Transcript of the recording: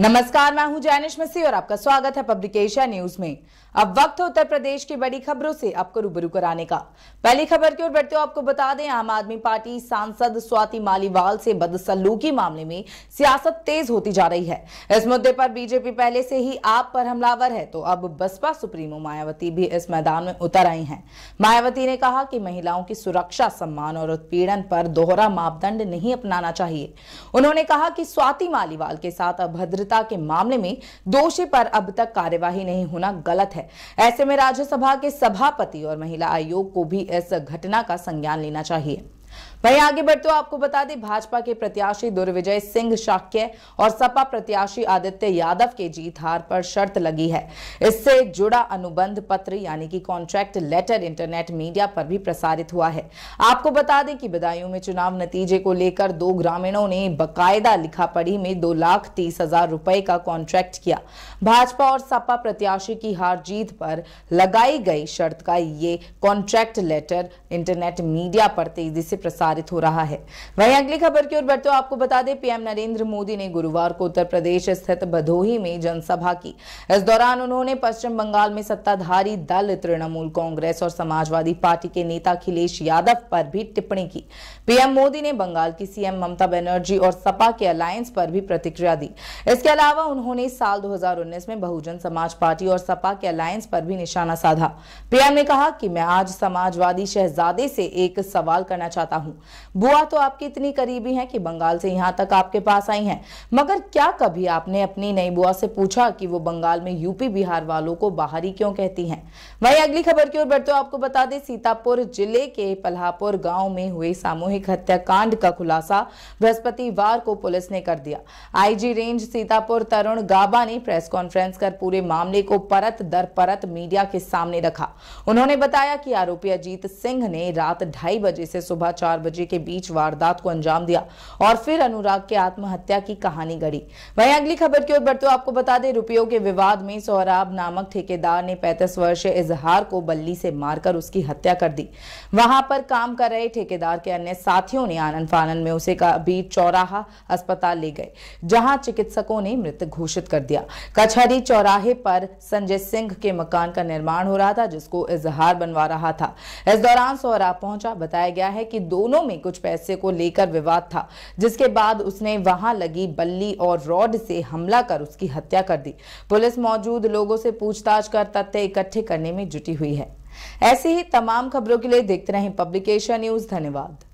नमस्कार मैं हूं जैनिश मसी और आपका स्वागत है पब्लिकेशन न्यूज में अब वक्त है उत्तर प्रदेश की बड़ी खबरों से आपको रूबरू कराने का पहली खबर की ओर बढ़ते हो आपको बता दें आम आदमी पार्टी सांसद स्वाति मालीवाल से बदसलूकी मामले में सियासत तेज होती जा रही है इस मुद्दे पर बीजेपी पहले से ही आप पर हमलावर है तो अब बसपा सुप्रीमो मायावती भी इस मैदान में उतर आई है मायावती ने कहा कि महिलाओं की सुरक्षा सम्मान और उत्पीड़न पर दोहरा मापदंड नहीं अपनाना चाहिए उन्होंने कहा कि स्वाति मालीवाल के साथ अभद्रता के मामले में दोषी पर अब तक कार्यवाही नहीं होना गलत है है ऐसे में राज्यसभा के सभापति और महिला आयोग को भी इस घटना का संज्ञान लेना चाहिए वही आगे बढ़ते हो आपको बता दें भाजपा के प्रत्याशी दुर्विजय सिंह शाक्य और सपा प्रत्याशी आदित्य यादव के जीत हार पर शर्त लगी है इससे जुड़ा अनुबंध पत्र यानी कि कॉन्ट्रैक्ट लेटर इंटरनेट मीडिया पर भी प्रसारित हुआ है आपको बता दें कि बदायूं में चुनाव नतीजे को लेकर दो ग्रामीणों ने बकायदा लिखा पढ़ी में दो लाख तीस हजार रुपए का कॉन्ट्रैक्ट किया भाजपा और सपा प्रत्याशी की हार जीत पर लगाई गई शर्त का ये कॉन्ट्रैक्ट लेटर इंटरनेट मीडिया पर तेजी से प्रसारित हो रहा है वहीं अगली खबर की ओर बढ़ते हो आपको बता दें पीएम नरेंद्र मोदी ने गुरुवार को उत्तर प्रदेश स्थित भदोही में जनसभा की इस दौरान उन्होंने पश्चिम बंगाल में सत्ताधारी दल तृणमूल कांग्रेस और समाजवादी पार्टी के नेता अखिलेश यादव पर भी टिप्पणी की पीएम मोदी ने बंगाल की सीएम ममता बनर्जी और सपा के अलायंस पर भी प्रतिक्रिया दी इसके अलावा उन्होंने साल दो में बहुजन समाज पार्टी और सपा के अलायंस पर भी निशाना साधा पीएम ने कहा कि मैं आज समाजवादी शहजादे से एक सवाल करना चाहता बताता हूँ बुआ तो आपकी इतनी करीबी है कि बंगाल से यहाँ तक आपके पास आई हैं मगर क्या कभी आपने अपनी नई बुआ से पूछा कि वो बंगाल में यूपी बिहार वालों को बाहरी क्यों कहती हैं वही अगली खबर की ओर बढ़ते हो आपको बता दें सीतापुर जिले के पल्हापुर गांव में हुए सामूहिक हत्याकांड का खुलासा बृहस्पतिवार को पुलिस ने कर दिया आईजी रेंज सीतापुर तरुण गाबा ने प्रेस कॉन्फ्रेंस कर पूरे मामले को परत दर परत मीडिया के सामने रखा उन्होंने बताया कि आरोपी अजीत सिंह ने रात ढाई बजे से सुबह चार बजे के बीच वारदात को अंजाम दिया और फिर अनुराग के आत्महत्या की कहानी गढ़ी वहीं अगली खबर की ओर बढ़ते आपको बता दें रुपयों के विवाद में सौराब नामक ठेकेदार ने पैंतीस वर्षीय इजहार को बल्ली से मारकर उसकी हत्या कर दी वहां पर काम कर रहे ठेकेदार के अन्य साथियों ने आनंद फानन में उसे कबीर चौराहा अस्पताल ले गए जहां चिकित्सकों ने मृत घोषित कर दिया कचहरी चौराहे पर संजय सिंह के मकान का निर्माण हो रहा था जिसको इजहार बनवा रहा था इस दौरान सौराब पहुंचा बताया गया है कि दोनों में कुछ पैसे को लेकर विवाद था जिसके बाद उसने वहां लगी बल्ली और रॉड से हमला कर उसकी हत्या कर दी पुलिस मौजूद लोगों से पूछताछ कर तथ्य इकट्ठे करने में जुटी हुई है ऐसी ही तमाम खबरों के लिए देखते रहें पब्लिकेशन न्यूज धन्यवाद